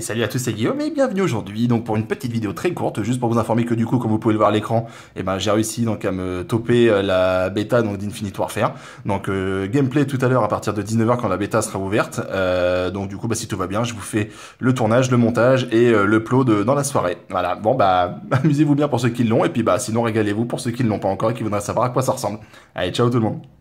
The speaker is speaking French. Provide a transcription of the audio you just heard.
salut à tous, c'est Guillaume et bienvenue aujourd'hui donc pour une petite vidéo très courte, juste pour vous informer que du coup, comme vous pouvez le voir à l'écran, eh ben, j'ai réussi donc à me toper euh, la bêta donc d'Infinite Warfare. Donc euh, gameplay tout à l'heure à partir de 19h quand la bêta sera ouverte. Euh, donc du coup, bah, si tout va bien, je vous fais le tournage, le montage et le le de dans la soirée. Voilà, bon bah amusez-vous bien pour ceux qui l'ont et puis bah sinon régalez-vous pour ceux qui ne l'ont pas encore et qui voudraient savoir à quoi ça ressemble. Allez, ciao tout le monde